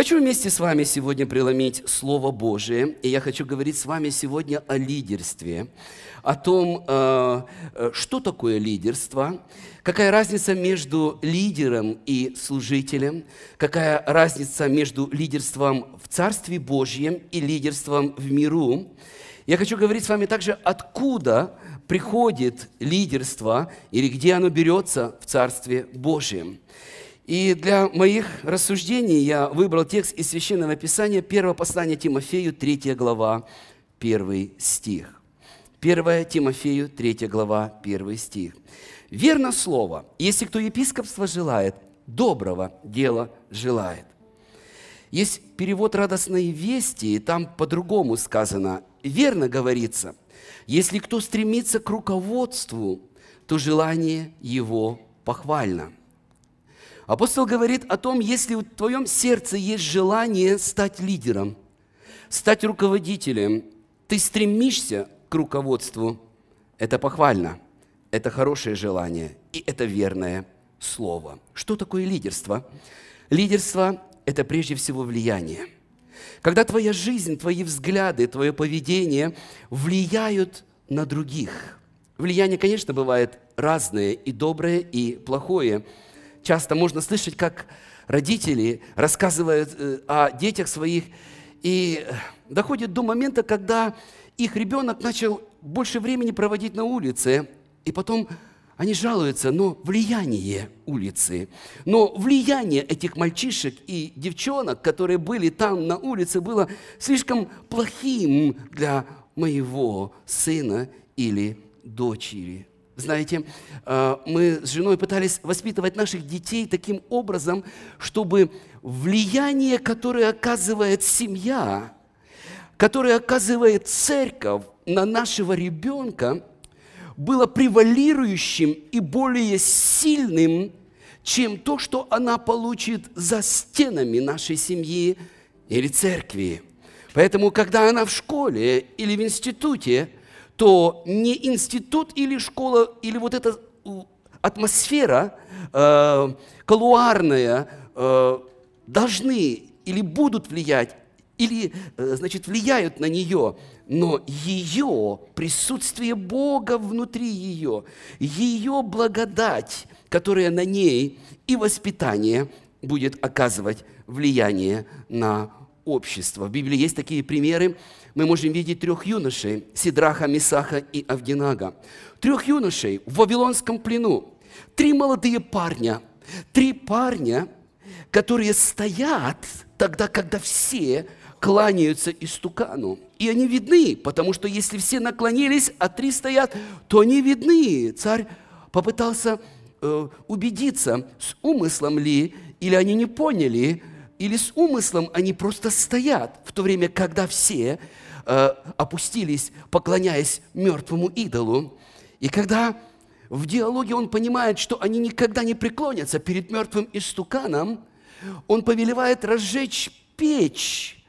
Хочу вместе с вами сегодня преломить Слово Божие, и я хочу говорить с вами сегодня о лидерстве, о том, э, э, что такое лидерство, какая разница между лидером и служителем, какая разница между лидерством в Царстве Божьем и лидерством в миру. Я хочу говорить с вами также, откуда приходит лидерство или где оно берется в Царстве Божьем. И для моих рассуждений я выбрал текст из Священного Писания, первого послания Тимофею, 3 глава, 1 стих. 1 Тимофею, 3 глава, 1 стих. «Верно слово, если кто епископство желает, доброго дела желает». Есть перевод радостной вести», и там по-другому сказано. Верно говорится, если кто стремится к руководству, то желание его похвально – Апостол говорит о том, если в твоем сердце есть желание стать лидером, стать руководителем, ты стремишься к руководству, это похвально, это хорошее желание и это верное слово. Что такое лидерство? Лидерство – это прежде всего влияние. Когда твоя жизнь, твои взгляды, твое поведение влияют на других. Влияние, конечно, бывает разное, и доброе, и плохое – часто можно слышать, как родители рассказывают э, о детях своих, и э, доходит до момента, когда их ребенок начал больше времени проводить на улице, и потом они жалуются, но влияние улицы, но влияние этих мальчишек и девчонок, которые были там на улице, было слишком плохим для моего сына или дочери знаете, э, мы с женой пытались воспитывать наших детей таким образом, чтобы влияние, которое оказывает семья, которое оказывает церковь на нашего ребенка, было превалирующим и более сильным, чем то, что она получит за стенами нашей семьи или церкви. Поэтому, когда она в школе или в институте – то не институт или школа, или вот эта атмосфера э, колуарная э, должны или будут влиять, или, э, значит, влияют на нее, но ее присутствие Бога внутри ее, ее благодать, которая на ней и воспитание будет оказывать влияние на общество. В Библии есть такие примеры, мы можем видеть трех юношей – Сидраха, Мисаха и Авдинага, Трех юношей в Вавилонском плену. Три молодые парня. Три парня, которые стоят тогда, когда все кланяются истукану. И они видны, потому что если все наклонились, а три стоят, то они видны. Царь попытался э, убедиться, с умыслом ли, или они не поняли, или с умыслом они просто стоят, в то время, когда все э, опустились, поклоняясь мертвому идолу. И когда в диалоге он понимает, что они никогда не преклонятся перед мертвым истуканом, он повелевает разжечь печь,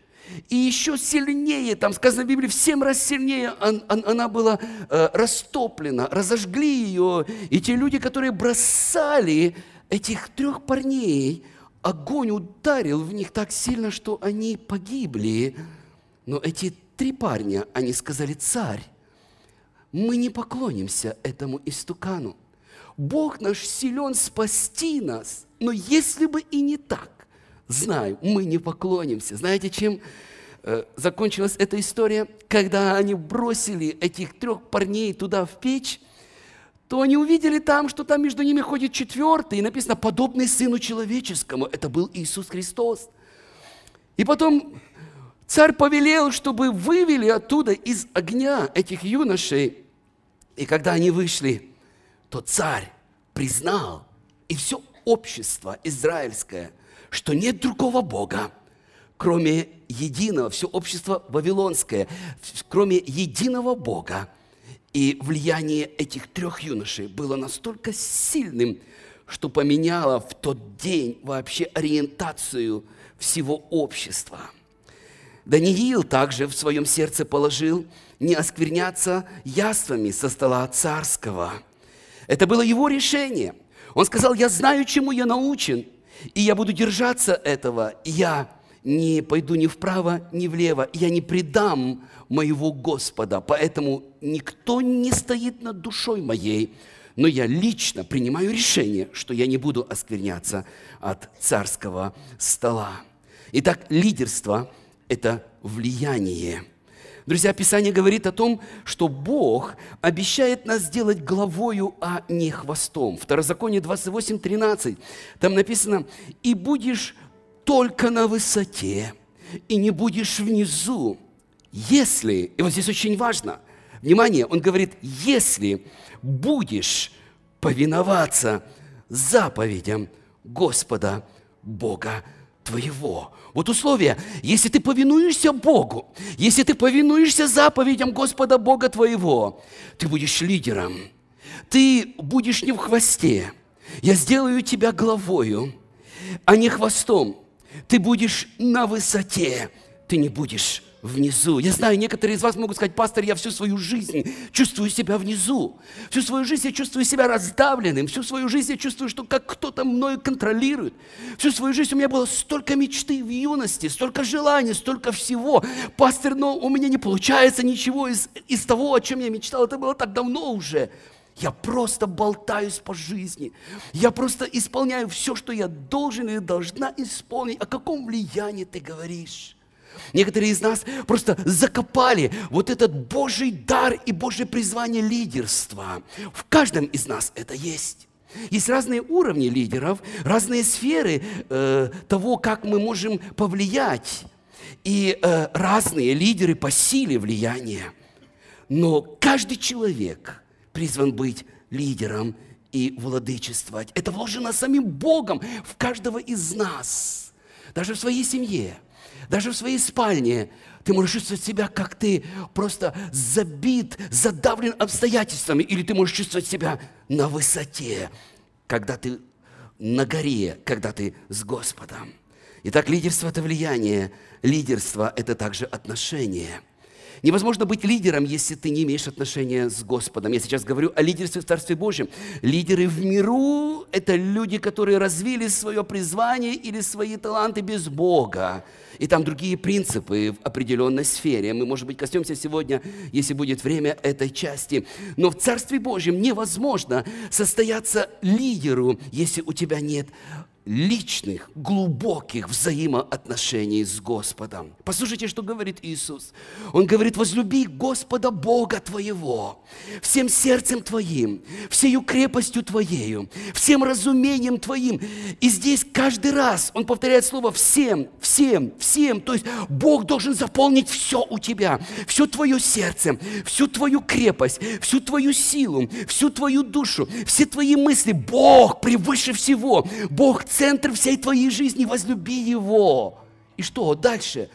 и еще сильнее, там сказано в Библии, в семь раз сильнее она была э, растоплена, разожгли ее. И те люди, которые бросали этих трех парней, огонь ударил в них так сильно, что они погибли. Но эти три парня, они сказали, царь, мы не поклонимся этому истукану. Бог наш силен спасти нас, но если бы и не так, знаю, мы не поклонимся. Знаете, чем э, закончилась эта история? Когда они бросили этих трех парней туда в печь, то они увидели там, что там между ними ходит четвертый, и написано, подобный Сыну Человеческому. Это был Иисус Христос. И потом царь повелел, чтобы вывели оттуда из огня этих юношей. И когда они вышли, то царь признал, и все общество израильское, что нет другого Бога, кроме единого, все общество вавилонское, кроме единого Бога, и влияние этих трех юношей было настолько сильным, что поменяло в тот день вообще ориентацию всего общества. Даниил также в своем сердце положил не оскверняться яствами со стола царского. Это было его решение. Он сказал, я знаю, чему я научен, и я буду держаться этого, и я не пойду ни вправо, ни влево, я не предам моего Господа, поэтому никто не стоит над душой моей, но я лично принимаю решение, что я не буду оскверняться от царского стола. Итак, лидерство – это влияние. Друзья, Писание говорит о том, что Бог обещает нас сделать главою, а не хвостом. Второзаконие 28, 13. Там написано, «И будешь только на высоте и не будешь внизу, если, и вот здесь очень важно, внимание, он говорит, если будешь повиноваться заповедям Господа Бога твоего. Вот условие, если ты повинуешься Богу, если ты повинуешься заповедям Господа Бога твоего, ты будешь лидером, ты будешь не в хвосте. Я сделаю тебя главою, а не хвостом. Ты будешь на высоте, ты не будешь внизу. Я знаю, некоторые из вас могут сказать, пастор, я всю свою жизнь чувствую себя внизу. Всю свою жизнь я чувствую себя раздавленным. Всю свою жизнь я чувствую, что как кто-то мною контролирует. Всю свою жизнь у меня было столько мечты в юности, столько желаний, столько всего. Пастор, но у меня не получается ничего из, из того, о чем я мечтал. Это было так давно уже. Я просто болтаюсь по жизни. Я просто исполняю все, что я должен и должна исполнить. О каком влиянии ты говоришь? Некоторые из нас просто закопали вот этот Божий дар и Божье призвание лидерства. В каждом из нас это есть. Есть разные уровни лидеров, разные сферы э, того, как мы можем повлиять. И э, разные лидеры по силе влияния. Но каждый человек – призван быть лидером и владычествовать. Это вложено самим Богом в каждого из нас, даже в своей семье, даже в своей спальне. Ты можешь чувствовать себя, как ты просто забит, задавлен обстоятельствами, или ты можешь чувствовать себя на высоте, когда ты на горе, когда ты с Господом. Итак, лидерство – это влияние, лидерство – это также отношение – Невозможно быть лидером, если ты не имеешь отношения с Господом. Я сейчас говорю о лидерстве в Царстве Божьем. Лидеры в миру – это люди, которые развили свое призвание или свои таланты без Бога. И там другие принципы в определенной сфере. Мы, может быть, коснемся сегодня, если будет время, этой части. Но в Царстве Божьем невозможно состояться лидеру, если у тебя нет личных, глубоких взаимоотношений с Господом. Послушайте, что говорит Иисус. Он говорит, возлюби Господа Бога твоего, всем сердцем твоим, всею крепостью твоею, всем разумением твоим. И здесь каждый раз он повторяет слово всем, всем, всем. То есть Бог должен заполнить все у тебя, все твое сердце, всю твою крепость, всю твою силу, всю твою душу, все твои мысли. Бог превыше всего. Бог центр всей твоей жизни, возлюби Его. И что дальше?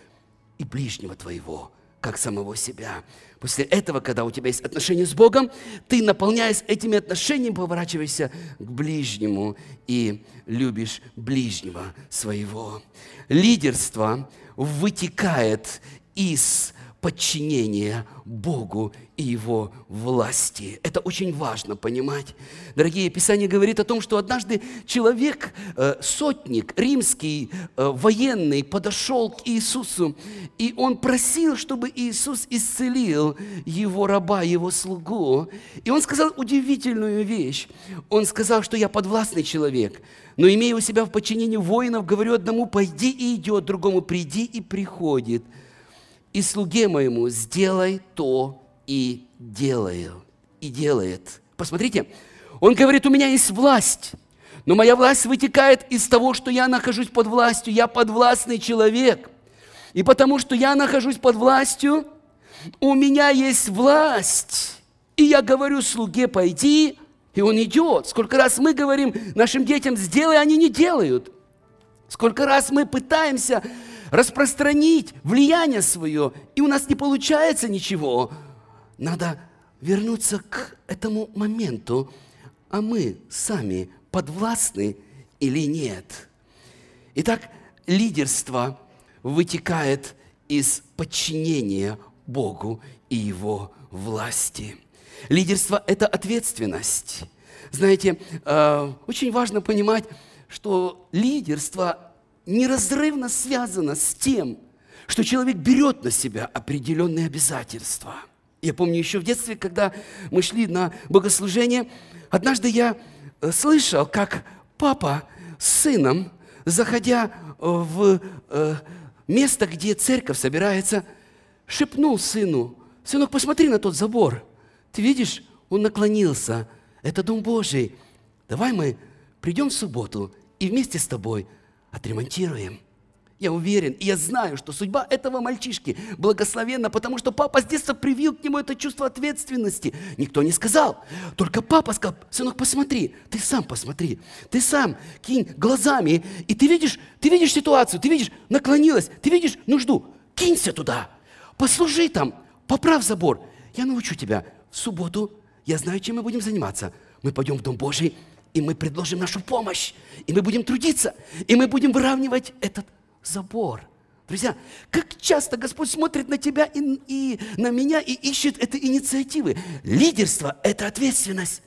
И ближнего твоего, как самого себя. После этого, когда у тебя есть отношения с Богом, ты, наполняясь этими отношениями, поворачиваешься к ближнему и любишь ближнего своего. Лидерство вытекает из подчинение Богу и Его власти. Это очень важно понимать. Дорогие, Писание говорит о том, что однажды человек, э, сотник, римский, э, военный, подошел к Иисусу, и он просил, чтобы Иисус исцелил его раба, его слугу. И он сказал удивительную вещь. Он сказал, что я подвластный человек, но имея у себя в подчинении воинов, говорю одному, пойди и идет, другому приди и приходит – и слуге моему сделай то и делаю». И делает. Посмотрите, он говорит, у меня есть власть, но моя власть вытекает из того, что я нахожусь под властью. Я подвластный человек. И потому что я нахожусь под властью, у меня есть власть. И я говорю слуге, пойди, и он идет. Сколько раз мы говорим нашим детям, сделай, они не делают. Сколько раз мы пытаемся распространить влияние свое, и у нас не получается ничего. Надо вернуться к этому моменту, а мы сами подвластны или нет. Итак, лидерство вытекает из подчинения Богу и Его власти. Лидерство – это ответственность. Знаете, э, очень важно понимать, что лидерство неразрывно связано с тем, что человек берет на себя определенные обязательства. Я помню еще в детстве, когда мы шли на богослужение, однажды я э, слышал, как папа с сыном, заходя э, в э, место, где церковь собирается, шепнул сыну, «Сынок, посмотри на тот забор. Ты видишь, он наклонился. Это Дом Божий. Давай мы придем в субботу и вместе с тобой – отремонтируем. Я уверен, и я знаю, что судьба этого мальчишки благословенна, потому что папа с детства привил к нему это чувство ответственности. Никто не сказал. Только папа сказал, сынок, посмотри, ты сам посмотри, ты сам кинь глазами, и ты видишь, ты видишь ситуацию, ты видишь, наклонилась, ты видишь нужду, кинься туда, послужи там, поправь забор. Я научу тебя в субботу, я знаю, чем мы будем заниматься. Мы пойдем в Дом Божий, и мы предложим нашу помощь, и мы будем трудиться, и мы будем выравнивать этот забор. Друзья, как часто Господь смотрит на тебя и, и на меня и ищет этой инициативы. Лидерство – это ответственность.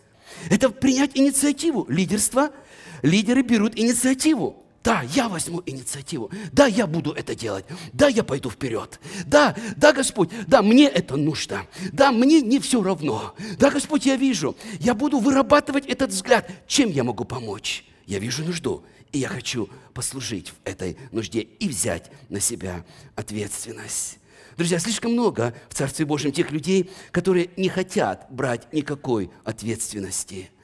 Это принять инициативу. Лидерство, лидеры берут инициативу. Да, я возьму инициативу. Да, я буду это делать. Да, я пойду вперед. Да, да, Господь, да, мне это нужно. Да, мне не все равно. Да, Господь, я вижу. Я буду вырабатывать этот взгляд. Чем я могу помочь? Я вижу нужду, и я хочу послужить в этой нужде и взять на себя ответственность. Друзья, слишком много в Царстве Божьем тех людей, которые не хотят брать никакой ответственности –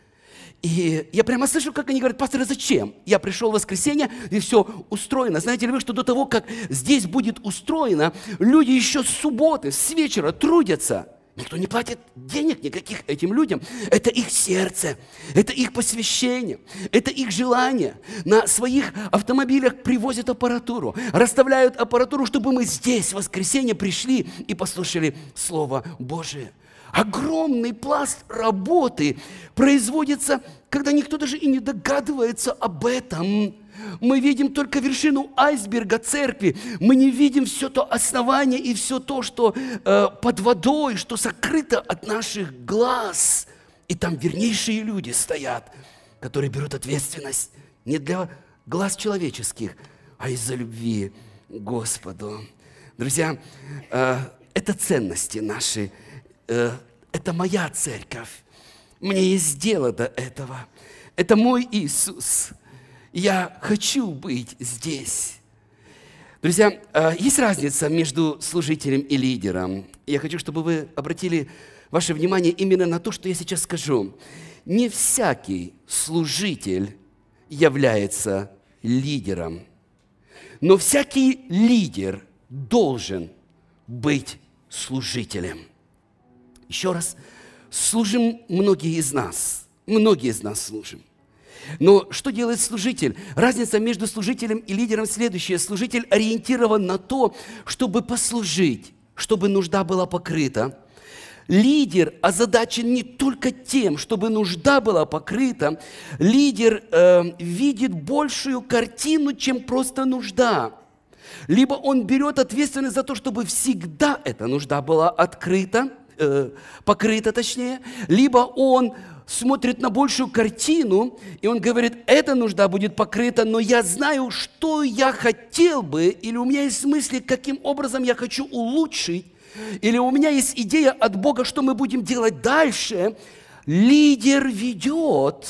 и я прямо слышу, как они говорят, пастор, а зачем? Я пришел в воскресенье, и все устроено. Знаете ли вы, что до того, как здесь будет устроено, люди еще с субботы, с вечера трудятся. Никто не платит денег никаких этим людям. Это их сердце, это их посвящение, это их желание. На своих автомобилях привозят аппаратуру, расставляют аппаратуру, чтобы мы здесь в воскресенье пришли и послушали Слово Божие огромный пласт работы производится, когда никто даже и не догадывается об этом. Мы видим только вершину айсберга церкви. Мы не видим все то основание и все то, что э, под водой, что сокрыто от наших глаз. И там вернейшие люди стоят, которые берут ответственность не для глаз человеческих, а из-за любви Господу. Друзья, э, это ценности наши Э, это моя церковь. Мне есть дело до этого. Это мой Иисус. Я хочу быть здесь. Друзья, а есть разница между служителем и лидером. Я хочу, чтобы вы обратили ваше внимание именно на то, что я сейчас скажу. Не всякий служитель является лидером, но всякий лидер должен быть служителем. Еще раз. Служим многие из нас. Многие из нас служим. Но что делает служитель? Разница между служителем и лидером следующая. Служитель ориентирован на то, чтобы послужить, чтобы нужда была покрыта. Лидер озадачен не только тем, чтобы нужда была покрыта. Лидер э, видит большую картину, чем просто нужда. Либо он берет ответственность за то, чтобы всегда эта нужда была открыта – э, покрыто точнее, либо он смотрит на большую картину, и он говорит, эта нужда будет покрыта, но я знаю, что я хотел бы, или у меня есть мысли, каким образом я хочу улучшить, или у меня есть идея от Бога, что мы будем делать дальше. Лидер ведет,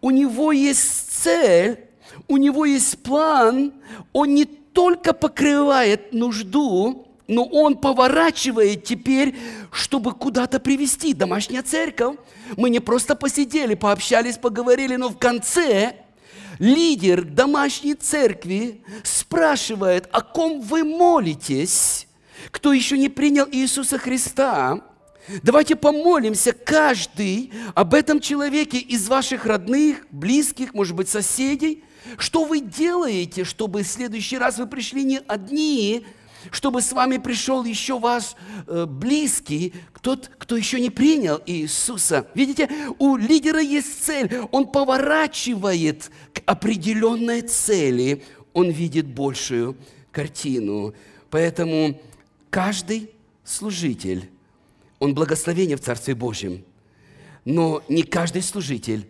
у него есть цель, у него есть план, он не только покрывает нужду, но он поворачивает теперь, чтобы куда-то привести. Домашняя церковь. Мы не просто посидели, пообщались, поговорили, но в конце лидер домашней церкви спрашивает, о ком вы молитесь, кто еще не принял Иисуса Христа. Давайте помолимся каждый об этом человеке из ваших родных, близких, может быть, соседей. Что вы делаете, чтобы в следующий раз вы пришли не одни, чтобы с вами пришел еще ваш э, близкий, тот, кто еще не принял Иисуса. Видите, у лидера есть цель. Он поворачивает к определенной цели. Он видит большую картину. Поэтому каждый служитель, он благословение в Царстве Божьем. Но не каждый служитель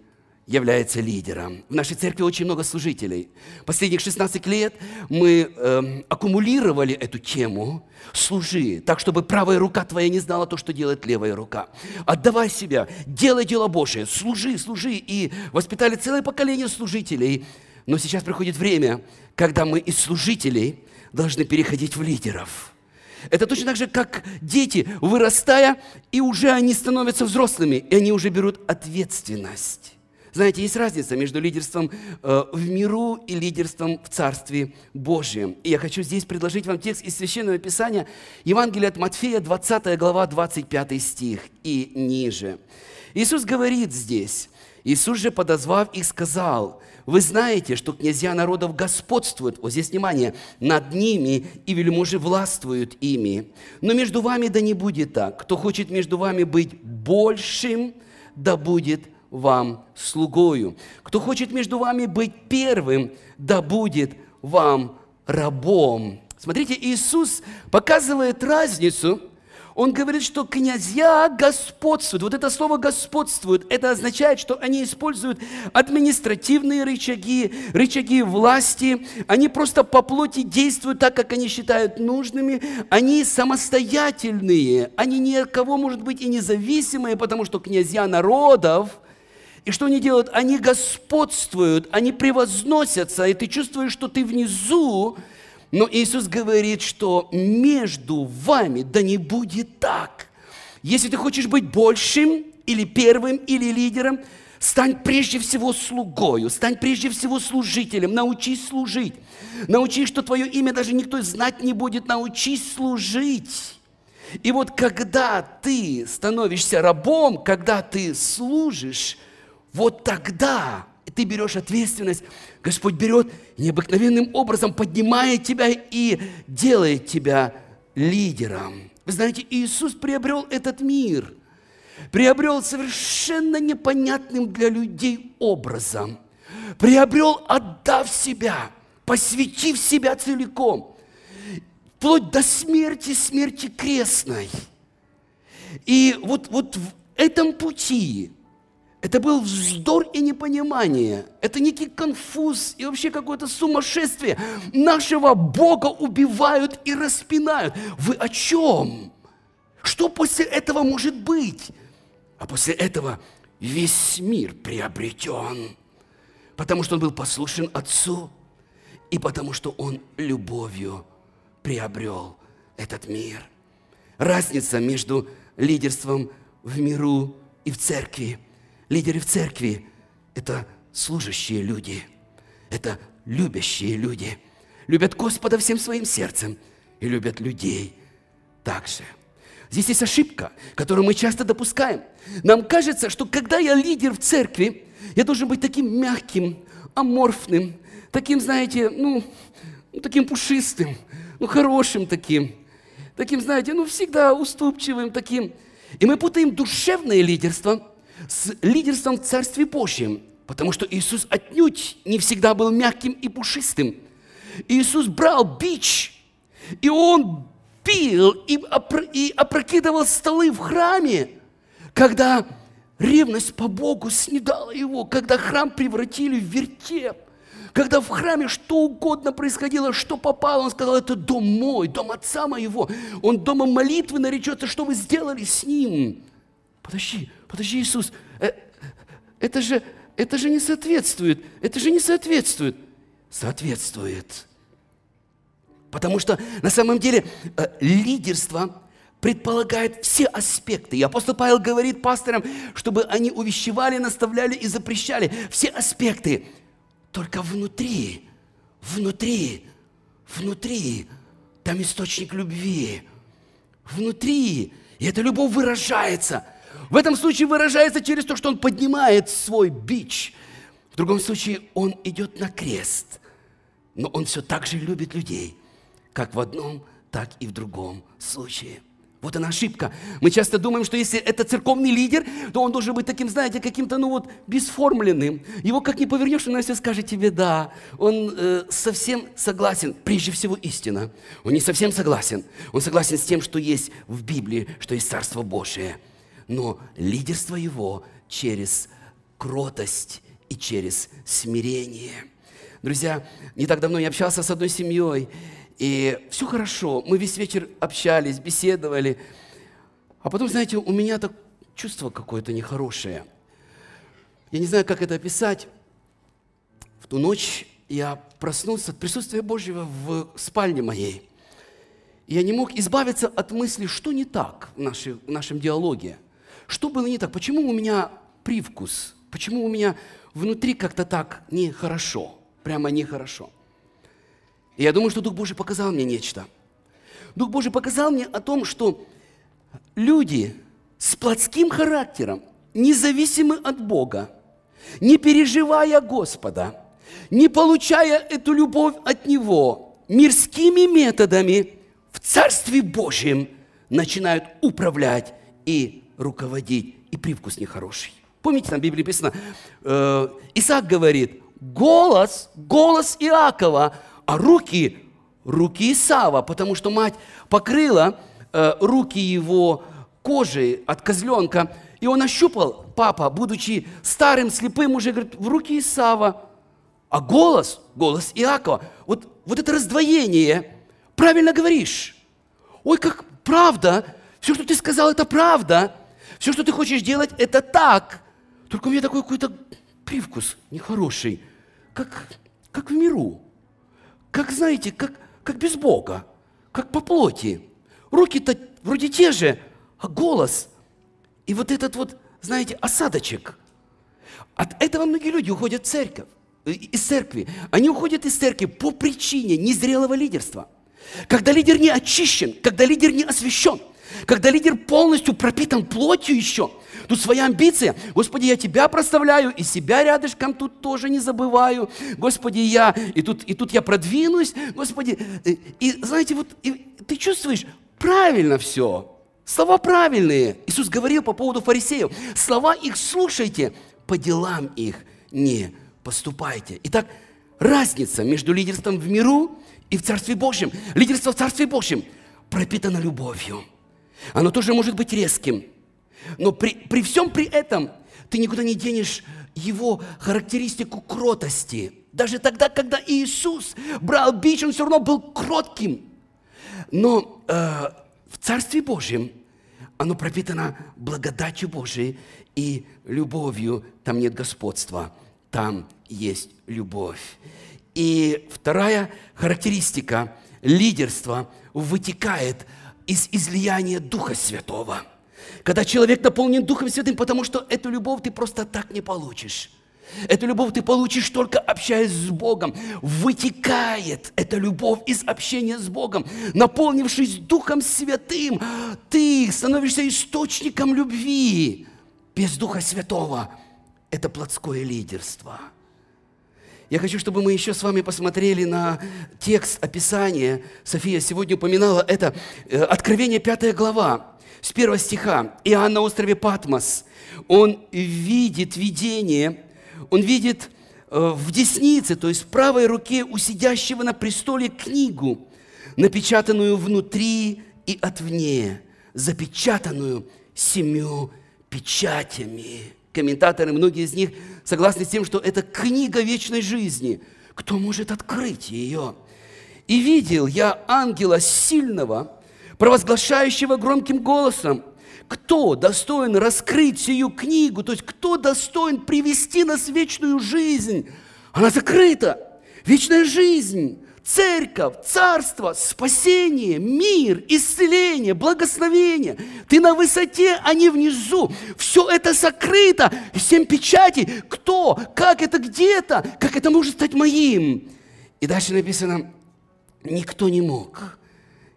является лидером. В нашей церкви очень много служителей. Последних 16 лет мы э, аккумулировали эту тему «Служи», так, чтобы правая рука твоя не знала то, что делает левая рука. Отдавай себя, делай дело Божие, служи, служи. И воспитали целое поколение служителей. Но сейчас приходит время, когда мы из служителей должны переходить в лидеров – это точно так же, как дети, вырастая, и уже они становятся взрослыми, и они уже берут ответственность. Знаете, есть разница между лидерством э, в миру и лидерством в Царстве Божьем. И я хочу здесь предложить вам текст из Священного Писания, Евангелие от Матфея, 20 глава, 25 стих и ниже. Иисус говорит здесь, Иисус же, подозвав их, сказал, «Вы знаете, что князья народов господствуют, вот здесь внимание, над ними, и вельможи властвуют ими. Но между вами да не будет так. Кто хочет между вами быть большим, да будет вам слугою. Кто хочет между вами быть первым, да будет вам рабом. Смотрите, Иисус показывает разницу. Он говорит, что князья господствуют. Вот это слово «господствуют» – это означает, что они используют административные рычаги, рычаги власти. Они просто по плоти действуют так, как они считают нужными. Они самостоятельные. Они ни от кого, может быть, и независимые, потому что князья народов – и что они делают? Они господствуют, они превозносятся, и ты чувствуешь, что ты внизу, но Иисус говорит, что между вами да не будет так. Если ты хочешь быть большим или первым или лидером, Стань прежде всего слугою, стань прежде всего служителем, научись служить. Научись, что твое имя даже никто знать не будет, научись служить. И вот когда ты становишься рабом, когда ты служишь, вот тогда ты берешь ответственность, Господь берет необыкновенным образом, поднимает тебя и делает тебя лидером. Вы знаете, Иисус приобрел этот мир, приобрел совершенно непонятным для людей образом, приобрел, отдав себя, посвятив себя целиком, вплоть до смерти, смерти крестной. И вот, вот в этом пути это был вздор и непонимание. Это некий конфуз и вообще какое-то сумасшествие. Нашего Бога убивают и распинают. Вы о чем? Что после этого может быть? А после этого весь мир приобретен, потому что он был послушен Отцу и потому что он любовью приобрел этот мир. Разница между лидерством в миру и в церкви – Лидеры в церкви – это служащие люди, это любящие люди. Любят Господа всем своим сердцем и любят людей также. Здесь есть ошибка, которую мы часто допускаем. Нам кажется, что когда я лидер в церкви, я должен быть таким мягким, аморфным, таким, знаете, ну, ну таким пушистым, ну, хорошим таким, таким, знаете, ну, всегда уступчивым таким. И мы путаем душевное лидерство с лидерством в Царстве Божьем, потому что Иисус отнюдь не всегда был мягким и пушистым. Иисус брал бич, и Он бил и, опр и опрокидывал столы в храме, когда ревность по Богу снедала Его, когда храм превратили в вертеп, когда в храме что угодно происходило, что попало, он сказал, это дом мой, дом отца моего. Он дома молитвы наречется, что вы сделали с ним. Подожди, подожди, Иисус, э, это же, это же не соответствует, это же не соответствует. Соответствует. Потому что на самом деле э, лидерство предполагает все аспекты. И апостол Павел говорит пасторам, чтобы они увещевали, наставляли и запрещали все аспекты. Только внутри, внутри, внутри, там источник любви. Внутри, и эта любовь выражается – в этом случае выражается через то, что он поднимает свой бич. В другом случае он идет на крест. Но он все так же любит людей, как в одном, так и в другом случае. Вот она ошибка. Мы часто думаем, что если это церковный лидер, то он должен быть таким, знаете, каким-то, ну вот, бесформленным. Его как ни повернешь, он все скажет тебе «да». Он э, совсем согласен, прежде всего, истина. Он не совсем согласен. Он согласен с тем, что есть в Библии, что есть Царство Божие – но лидерство его через кротость и через смирение. Друзья, не так давно я общался с одной семьей, и все хорошо, мы весь вечер общались, беседовали. А потом, знаете, у меня так чувство какое-то нехорошее. Я не знаю, как это описать. В ту ночь я проснулся от присутствия Божьего в спальне моей. И я не мог избавиться от мысли, что не так в, нашей, в нашем диалоге – что было не так? Почему у меня привкус? Почему у меня внутри как-то так нехорошо? Прямо нехорошо. И я думаю, что Дух Божий показал мне нечто. Дух Божий показал мне о том, что люди с плотским характером, независимы от Бога, не переживая Господа, не получая эту любовь от Него, мирскими методами в Царстве Божьем начинают управлять и руководить. И привкус нехороший. Помните, там в Библии написано, э, Исаак говорит, голос, голос Иакова, а руки, руки Исаава, потому что мать покрыла э, руки его кожей от козленка, и он ощупал, папа, будучи старым, слепым, уже говорит, в руки Исаава, а голос, голос Иакова. Вот, вот это раздвоение, правильно говоришь. Ой, как правда, все, что ты сказал, это правда – все, что ты хочешь делать, это так. Только у меня такой какой-то привкус нехороший. Как, как в миру. Как, знаете, как, как без Бога. Как по плоти. Руки-то вроде те же, а голос. И вот этот вот, знаете, осадочек. От этого многие люди уходят в церковь, э, из церкви. Они уходят из церкви по причине незрелого лидерства. Когда лидер не очищен, когда лидер не освящен – когда лидер полностью пропитан плотью еще, тут своя амбиция. Господи, я Тебя проставляю, и себя рядышком тут тоже не забываю. Господи, я, и тут, и тут я продвинусь, Господи. И, э, и знаете, вот и, ты чувствуешь, правильно все. Слова правильные. Иисус говорил по поводу фарисеев. Слова их слушайте, по делам их не поступайте. Итак, разница между лидерством в миру и в Царстве Божьем. Лидерство в Царстве Божьем пропитано любовью. Оно тоже может быть резким. Но при, при всем при этом ты никуда не денешь его характеристику кротости. Даже тогда, когда Иисус брал бич, он все равно был кротким. Но э, в Царстве Божьем оно пропитано благодатью Божией и любовью. Там нет господства, там есть любовь. И вторая характеристика лидерства вытекает – из излияния Духа Святого. Когда человек наполнен Духом Святым, потому что эту любовь ты просто так не получишь. Эту любовь ты получишь только общаясь с Богом. Вытекает эта любовь из общения с Богом. Наполнившись Духом Святым, ты становишься источником любви. Без Духа Святого это плотское лидерство – я хочу, чтобы мы еще с вами посмотрели на текст описания. София сегодня упоминала это. Э, Откровение 5 глава, с 1 стиха. Иоанн на острове Патмос. Он видит видение, он видит э, в деснице, то есть в правой руке у сидящего на престоле книгу, напечатанную внутри и отвне, запечатанную семью печатями комментаторы, многие из них согласны с тем, что это книга вечной жизни. Кто может открыть ее? «И видел я ангела сильного, провозглашающего громким голосом, кто достоин раскрыть сию книгу, то есть кто достоин привести нас в вечную жизнь. Она закрыта, вечная жизнь, церковь, царство, спасение, мир, исцеление, благословение. Ты на высоте, а не внизу. Все это сокрыто, Всем печати. Кто, как это где-то, как это может стать моим? И дальше написано, никто не мог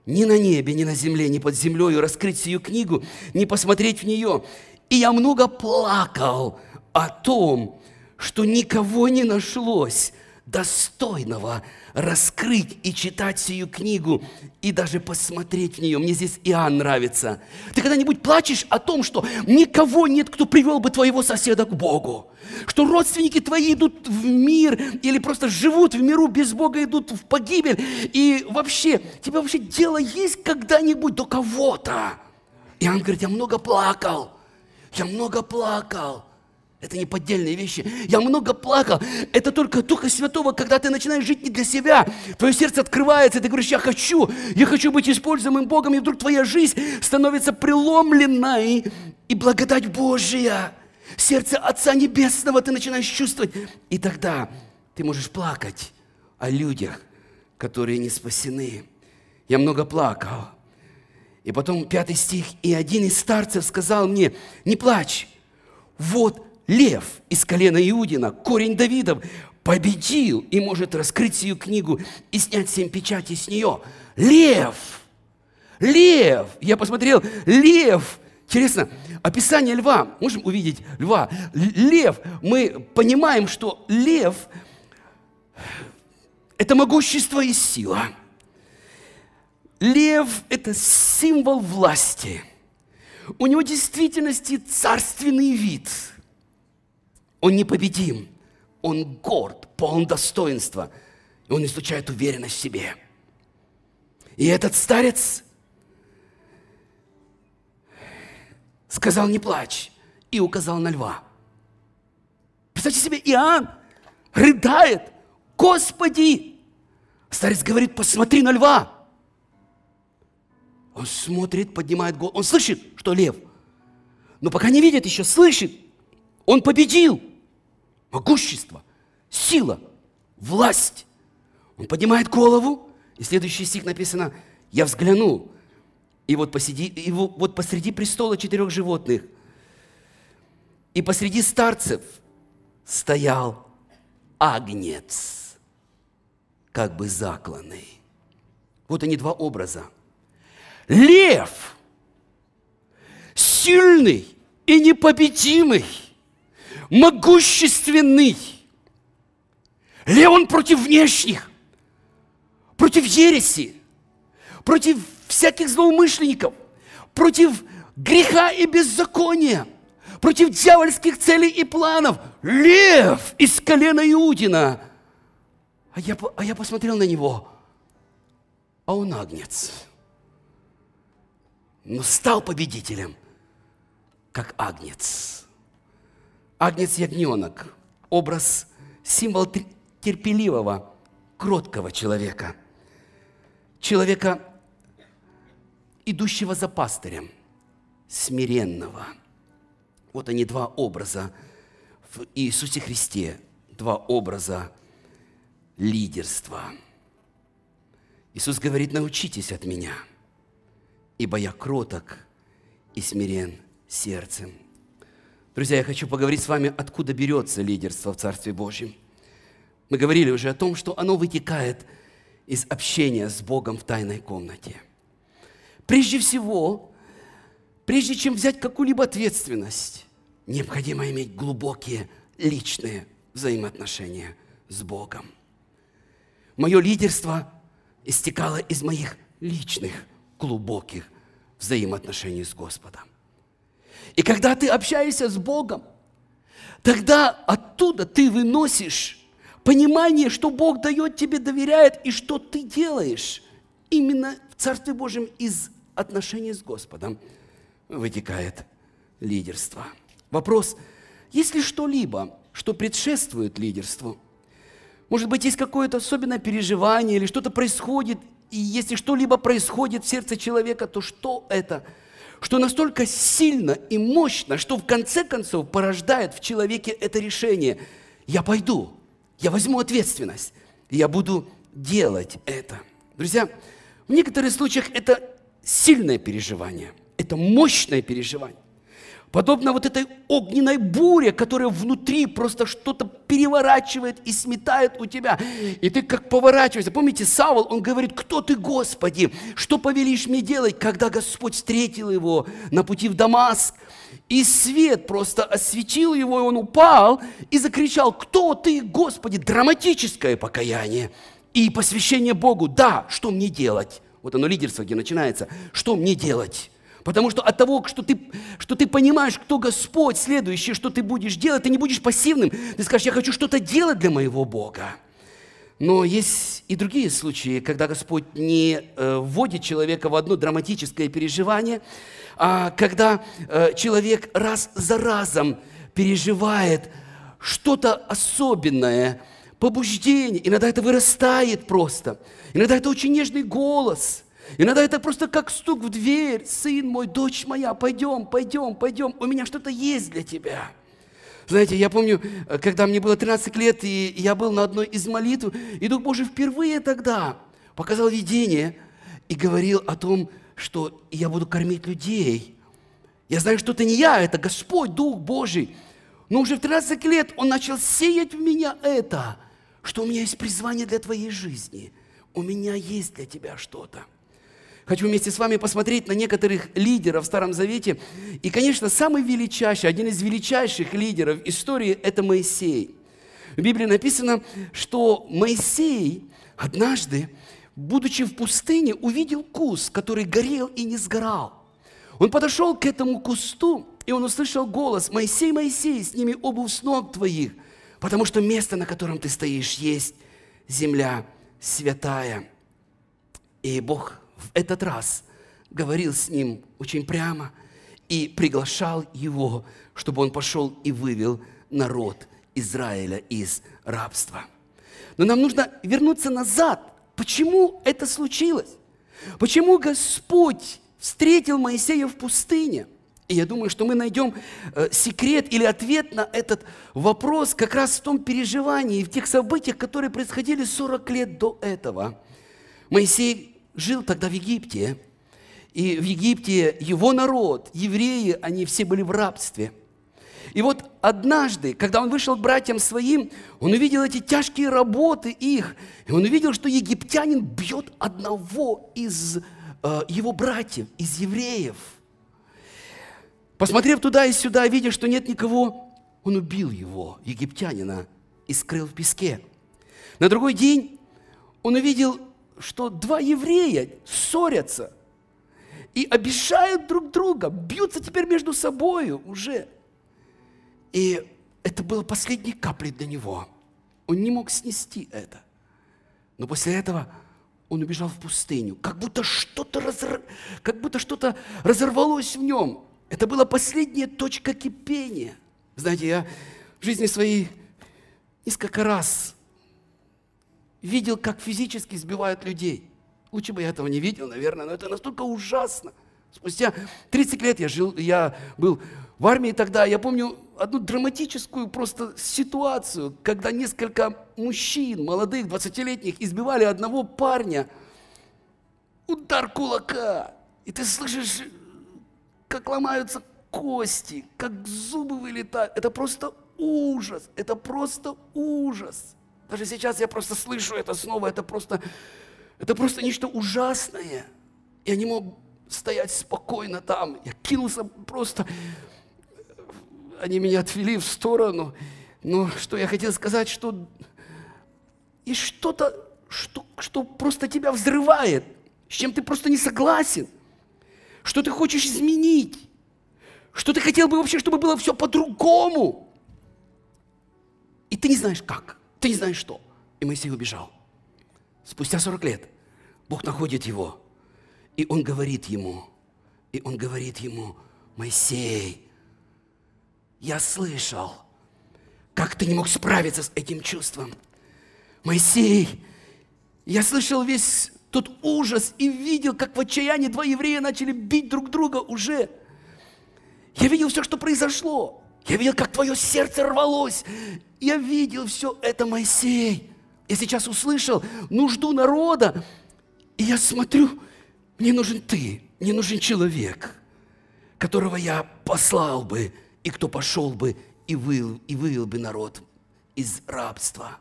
ни на небе, ни на земле, ни под землей раскрыть сию книгу, не посмотреть в нее. И я много плакал о том, что никого не нашлось достойного раскрыть и читать сию книгу, и даже посмотреть в нее. Мне здесь Иоанн нравится. Ты когда-нибудь плачешь о том, что никого нет, кто привел бы твоего соседа к Богу? Что родственники твои идут в мир или просто живут в миру без Бога, идут в погибель. И вообще, тебе вообще дело есть когда-нибудь до кого-то? Иоанн говорит, я много плакал, я много плакал. Это не поддельные вещи. Я много плакал. Это только Духа Святого, когда ты начинаешь жить не для себя. Твое сердце открывается, и ты говоришь, я хочу, я хочу быть используемым Богом, и вдруг твоя жизнь становится преломленной, и благодать Божья, сердце Отца Небесного ты начинаешь чувствовать. И тогда ты можешь плакать о людях, которые не спасены. Я много плакал. И потом пятый стих. «И один из старцев сказал мне, не плачь, вот лев из колена Иудина, корень Давидов, победил и может раскрыть сию книгу и снять семь печатей с нее. Лев! Лев! Я посмотрел, лев! Интересно, описание льва, можем увидеть льва? Лев, мы понимаем, что лев – это могущество и сила. Лев – это символ власти. У него в действительности царственный вид – он непобедим. Он горд, полон достоинства. он излучает уверенность в себе. И этот старец сказал, не плачь, и указал на льва. Представьте себе, Иоанн рыдает. Господи! Старец говорит, посмотри на льва. Он смотрит, поднимает голову. Он слышит, что лев. Но пока не видит еще, слышит. Он победил могущество, сила, власть. Он поднимает голову, и следующий стих написано, «Я взглянул, и вот, посиди, и вот посреди престола четырех животных, и посреди старцев стоял агнец, как бы закланный». Вот они два образа. Лев, сильный и непобедимый, могущественный. Леон против внешних, против ереси, против всяких злоумышленников, против греха и беззакония, против дьявольских целей и планов. Лев из колена Иудина. А я, а я посмотрел на него, а он агнец. Но стал победителем, как агнец. Агнец-ягненок – образ, символ терпеливого, кроткого человека, человека, идущего за пастырем, смиренного. Вот они два образа в Иисусе Христе, два образа лидерства. Иисус говорит, научитесь от меня, ибо я кроток и смирен сердцем. Друзья, я хочу поговорить с вами, откуда берется лидерство в Царстве Божьем. Мы говорили уже о том, что оно вытекает из общения с Богом в тайной комнате. Прежде всего, прежде чем взять какую-либо ответственность, необходимо иметь глубокие личные взаимоотношения с Богом. Мое лидерство истекало из моих личных глубоких взаимоотношений с Господом. И когда ты общаешься с Богом, тогда оттуда ты выносишь понимание, что Бог дает тебе, доверяет, и что ты делаешь именно в Царстве Божьем из отношений с Господом вытекает лидерство. Вопрос, есть ли что-либо, что предшествует лидерству? Может быть, есть какое-то особенное переживание или что-то происходит, и если что-либо происходит в сердце человека, то что это – что настолько сильно и мощно, что в конце концов порождает в человеке это решение. Я пойду, я возьму ответственность, и я буду делать это. Друзья, в некоторых случаях это сильное переживание, это мощное переживание подобно вот этой огненной буре, которая внутри просто что-то переворачивает и сметает у тебя. И ты как поворачиваешься. Помните, Савол, он говорит, кто ты, Господи? Что повелишь мне делать? Когда Господь встретил его на пути в Дамаск, и свет просто осветил его, и он упал, и закричал, кто ты, Господи? Драматическое покаяние и посвящение Богу. Да, что мне делать? Вот оно лидерство, где начинается. Что мне делать? Потому что от того, что ты, что ты понимаешь, кто Господь, следующее, что ты будешь делать, ты не будешь пассивным. Ты скажешь, я хочу что-то делать для моего Бога. Но есть и другие случаи, когда Господь не э, вводит человека в одно драматическое переживание, а когда э, человек раз за разом переживает что-то особенное, побуждение. Иногда это вырастает просто. Иногда это очень нежный голос – Иногда это просто как стук в дверь. Сын мой, дочь моя, пойдем, пойдем, пойдем. У меня что-то есть для тебя. Знаете, я помню, э, когда мне было 13 лет, и я был на одной из молитв, и Дух Божий впервые тогда показал видение и говорил о том, что я буду кормить людей. Я знаю, что это не я, это Господь, Дух Божий. Но уже в 13 лет Он начал сеять в меня это, что у меня есть призвание для твоей жизни. У меня есть для тебя что-то. Хочу вместе с вами посмотреть на некоторых лидеров в Старом Завете. И, конечно, самый величайший, один из величайших лидеров истории – это Моисей. В Библии написано, что Моисей однажды, будучи в пустыне, увидел куст, который горел и не сгорал. Он подошел к этому кусту, и он услышал голос «Моисей, Моисей, сними обувь с ног твоих, потому что место, на котором ты стоишь, есть земля святая». И Бог в этот раз говорил с ним очень прямо и приглашал его, чтобы он пошел и вывел народ Израиля из рабства. Но нам нужно вернуться назад. Почему это случилось? Почему Господь встретил Моисея в пустыне? И я думаю, что мы найдем э, секрет или ответ на этот вопрос как раз в том переживании, в тех событиях, которые происходили 40 лет до этого. Моисей жил тогда в Египте, и в Египте его народ, евреи, они все были в рабстве. И вот однажды, когда он вышел к братьям своим, он увидел эти тяжкие работы их, и он увидел, что египтянин бьет одного из э, его братьев, из евреев. Посмотрев туда и сюда, видя, что нет никого, он убил его, египтянина, и скрыл в песке. На другой день он увидел что два еврея ссорятся и обижают друг друга, бьются теперь между собой уже. И это было последней каплей для него. Он не мог снести это. Но после этого он убежал в пустыню, как будто что-то разор... как будто что-то разорвалось в нем. Это была последняя точка кипения. Знаете, я в жизни своей несколько раз видел, как физически сбивают людей. Лучше бы я этого не видел, наверное, но это настолько ужасно. Спустя 30 лет я жил, я был в армии тогда, я помню одну драматическую просто ситуацию, когда несколько мужчин, молодых, 20-летних, избивали одного парня. Удар кулака. И ты слышишь, как ломаются кости, как зубы вылетают. Это просто ужас, это просто ужас. Даже сейчас я просто слышу это снова, это просто, это просто нечто ужасное. Я не мог стоять спокойно там. Я кинулся просто... Они меня отвели в сторону. Но что я хотел сказать, что... И что-то, что, что просто тебя взрывает, с чем ты просто не согласен, что ты хочешь изменить, что ты хотел бы вообще, чтобы было все по-другому. И ты не знаешь, как ты знаешь что. И Моисей убежал. Спустя 40 лет Бог находит его, и он говорит ему, и он говорит ему, Моисей, я слышал, как ты не мог справиться с этим чувством. Моисей, я слышал весь тот ужас и видел, как в отчаянии два еврея начали бить друг друга уже. Я видел все, что произошло. Я видел, как твое сердце рвалось. Я видел все это, Моисей. Я сейчас услышал нужду народа. И я смотрю, мне нужен ты, мне нужен человек, которого я послал бы, и кто пошел бы и вывел, и вывел бы народ из рабства.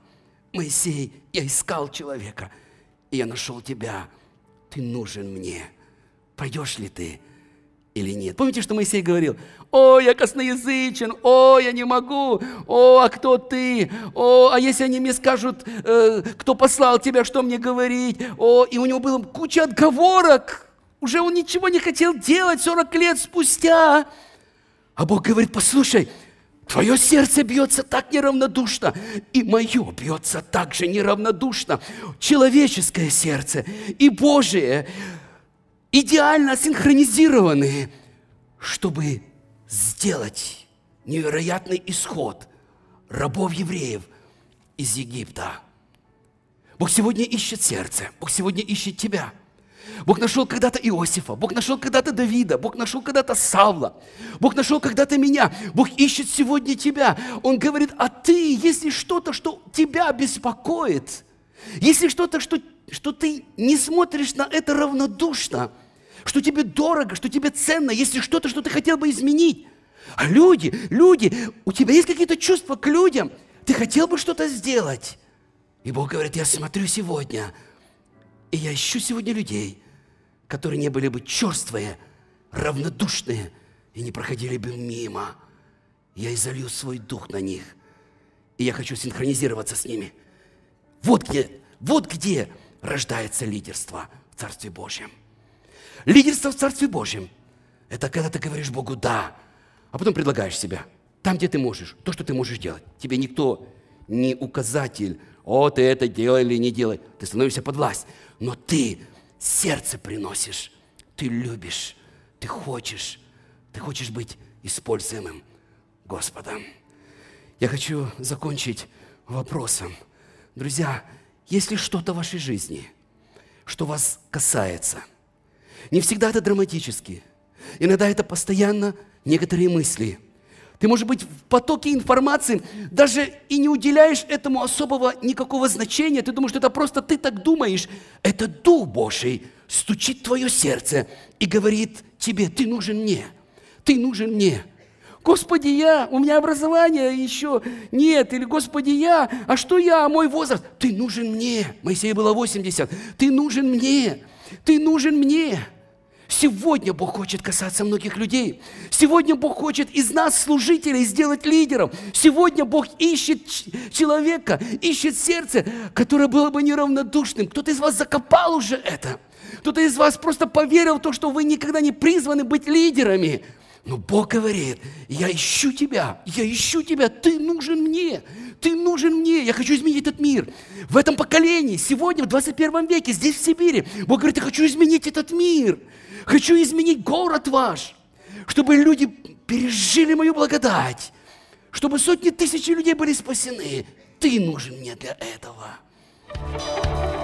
Моисей, я искал человека, и я нашел тебя. Ты нужен мне. Пойдешь ли ты? или нет. Помните, что Моисей говорил? «О, я косноязычен! О, я не могу! О, а кто ты? О, а если они мне скажут, э, кто послал тебя, что мне говорить? О, и у него было куча отговорок! Уже он ничего не хотел делать 40 лет спустя!» А Бог говорит, «Послушай, Твое сердце бьется так неравнодушно, и мое бьется так же неравнодушно. Человеческое сердце и Божие – идеально синхронизированы, чтобы сделать невероятный исход рабов евреев из Египта. Бог сегодня ищет сердце, Бог сегодня ищет тебя – Бог нашел когда-то Иосифа, Бог нашел когда-то Давида, Бог нашел когда-то Савла, Бог нашел когда-то меня, Бог ищет сегодня тебя. Он говорит, а ты, если что-то, что тебя беспокоит, если что-то, что, что ты не смотришь на это равнодушно, что тебе дорого, что тебе ценно, если что-то, что ты хотел бы изменить. А люди, люди, у тебя есть какие-то чувства к людям, ты хотел бы что-то сделать. И Бог говорит, я смотрю сегодня, и я ищу сегодня людей, которые не были бы черствые, равнодушные и не проходили бы мимо. Я изолью свой дух на них, и я хочу синхронизироваться с ними. Вот где, вот где рождается лидерство в Царстве Божьем. Лидерство в Царстве Божьем – это когда ты говоришь Богу «да», а потом предлагаешь себя. Там, где ты можешь, то, что ты можешь делать. Тебе никто не указатель, о, ты это делай или не делай. Ты становишься под власть. Но ты сердце приносишь, ты любишь, ты хочешь, ты хочешь быть используемым Господом. Я хочу закончить вопросом. Друзья, если что-то в вашей жизни, что вас касается – не всегда это драматически. Иногда это постоянно некоторые мысли. Ты, может быть, в потоке информации даже и не уделяешь этому особого никакого значения. Ты думаешь, что это просто ты так думаешь. Это Дух Божий стучит в твое сердце и говорит тебе, ты нужен мне, ты нужен мне. Господи, я, у меня образования еще нет, или Господи, я, а что я, а мой возраст? Ты нужен мне. Моисею было 80. Ты нужен мне. Ты нужен мне. Сегодня Бог хочет касаться многих людей. Сегодня Бог хочет из нас, служителей, сделать лидером. Сегодня Бог ищет человека, ищет сердце, которое было бы неравнодушным. Кто-то из вас закопал уже это. Кто-то из вас просто поверил в то, что вы никогда не призваны быть лидерами. Но Бог говорит, я ищу тебя, я ищу тебя, ты нужен мне ты нужен мне, я хочу изменить этот мир. В этом поколении, сегодня, в 21 веке, здесь, в Сибири, Бог говорит, я хочу изменить этот мир, хочу изменить город ваш, чтобы люди пережили мою благодать, чтобы сотни тысяч людей были спасены. Ты нужен мне для этого.